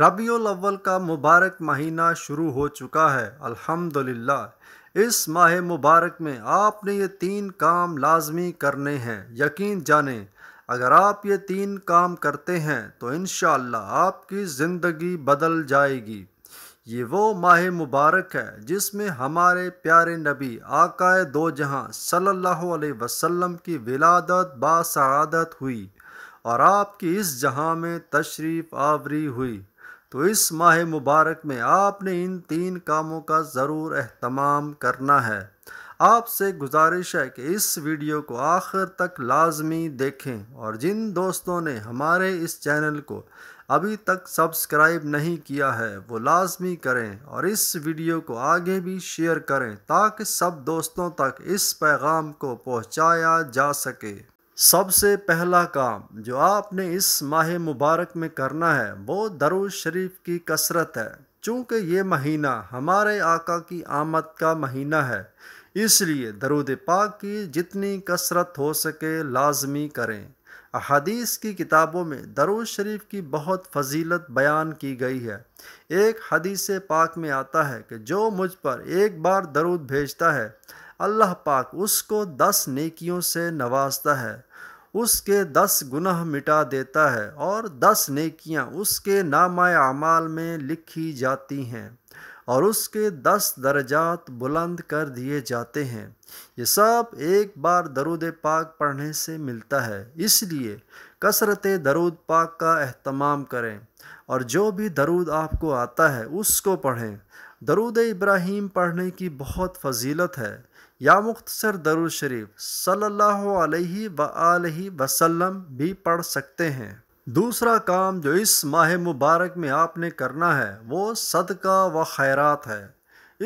रबी अव्वल का मुबारक महीना शुरू हो चुका है अल्हम्दुलिल्लाह इस माह मुबारक में आपने ये तीन काम लाजमी करने हैं यकीन जाने अगर आप ये तीन काम करते हैं तो इन आपकी ज़िंदगी बदल जाएगी ये वो माह मुबारक है जिसमें हमारे प्यारे नबी आकाए दो जहां सल्लल्लाहु अलैहि वसल्लम की विलादत बासदत हुई और आपकी इस जहां में तशरीफ़ आवरी हुई तो इस माह मुबारक में आपने इन तीन कामों का ज़रूर अहतमाम करना है आपसे गुजारिश है कि इस वीडियो को आखिर तक लाजमी देखें और जिन दोस्तों ने हमारे इस चैनल को अभी तक सब्सक्राइब नहीं किया है वो लाजमी करें और इस वीडियो को आगे भी शेयर करें ताकि सब दोस्तों तक इस पैगाम को पहुंचाया जा सके सबसे पहला काम जो आपने इस माह मुबारक में करना है वो दरुज शरीफ की कसरत है चूँकि ये महीना हमारे आका की आमद का महीना है इसलिए दरुद पाक की जितनी कसरत हो सके लाजमी करें हदीस की किताबों में दरुज शरीफ की बहुत फजीलत बयान की गई है एक हदीस पाक में आता है कि जो मुझ पर एक बार दरुद भेजता है अल्लाह पाक उसको दस नेकियों से नवाजता है उसके दस गुनाह मिटा देता है और दस नेकियां उसके नामा अमाल में लिखी जाती हैं और उसके दस दर्जात बुलंद कर दिए जाते हैं ये सब एक बार दरुद पाक पढ़ने से मिलता है इसलिए कसरत दरुद पाक का अहतमाम करें और जो भी दरुद आपको आता है उसको पढ़ें दरुद इब्राहीम पढ़ने की बहुत फजीलत है या मुख्तसर दरुद शरीफ सल्लल्लाहु अलैहि व वसल्लम भी पढ़ सकते हैं दूसरा काम जो इस माह मुबारक में आपने करना है वो सदका व खैरात है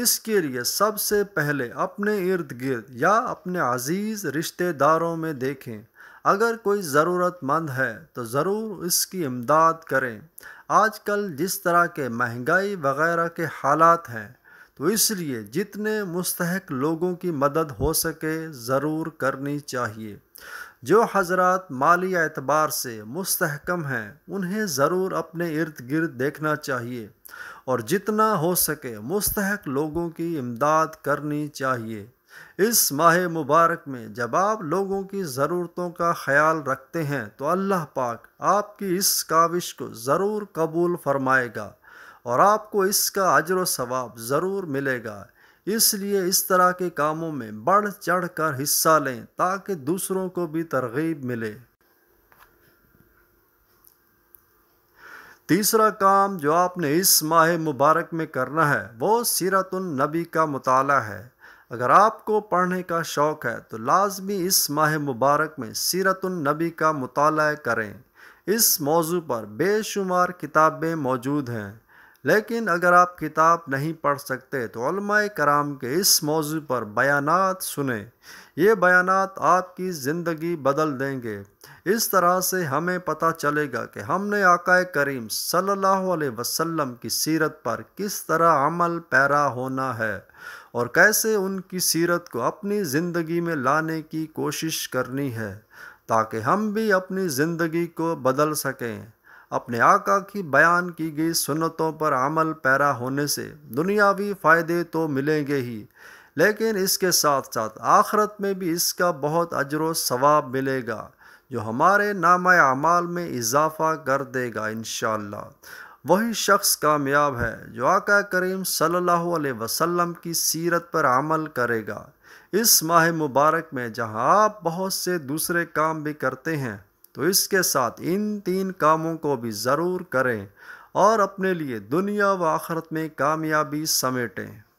इसके लिए सबसे पहले अपने इर्द गिर्द या अपने अजीज़ रिश्तेदारों में देखें अगर कोई ज़रूरतमंद है तो ज़रूर इसकी इमदाद करें आजकल जिस तरह के महंगाई वगैरह के हालात हैं तो इसलिए जितने मुस्तक लोगों की मदद हो सके ज़रूर करनी चाहिए जो हजरत माली एतबार से मुस्तकम हैं उन्हें ज़रूर अपने इर्द गिर्द देखना चाहिए और जितना हो सके मुस्तक लोगों की इमदाद करनी चाहिए इस माह मुबारक में जब आप लोगों की ज़रूरतों का ख्याल रखते हैं तो अल्लाह पाक आपकी इस काविश को ज़रूर कबूल फरमाएगा और आपको इसका अजर व सवाब ज़रूर मिलेगा इसलिए इस तरह के कामों में बढ़ चढ़ कर हिस्सा लें ताकि दूसरों को भी तरगीब मिले तीसरा काम जो आपने इस माह मुबारक में करना है वो सीरतुन नबी का मताल है अगर आपको पढ़ने का शौक़ है तो लाजमी इस माह मुबारक में सीरतुन नबी का मताल करें इस मौजू पर बेशुमार किताबें मौजूद हैं लेकिन अगर आप किताब नहीं पढ़ सकते तो कराम के इस मौजू पर बयानात सुने ये बयानात आपकी ज़िंदगी बदल देंगे इस तरह से हमें पता चलेगा कि हमने आकाए करीम सल्लल्लाहु अलैहि वसल्लम की सीरत पर किस तरह अमल पैरा होना है और कैसे उनकी सीरत को अपनी ज़िंदगी में लाने की कोशिश करनी है ताकि हम भी अपनी ज़िंदगी को बदल सकें अपने आका की बयान की गई सुन्नतों पर अमल पैरा होने से दुनियावी फ़ायदे तो मिलेंगे ही लेकिन इसके साथ साथ आखरत में भी इसका बहुत अजर सवाब मिलेगा जो हमारे नाम अमाल में इजाफ़ा कर देगा इन वही शख्स कामयाब है जो आका करीम सल्लल्लाहु अलैहि वसल्लम की सीरत पर अमल करेगा इस माह मुबारक में जहां आप बहुत से दूसरे काम भी करते हैं तो इसके साथ इन तीन कामों को भी ज़रूर करें और अपने लिए दुनिया व आखरत में कामयाबी समेटें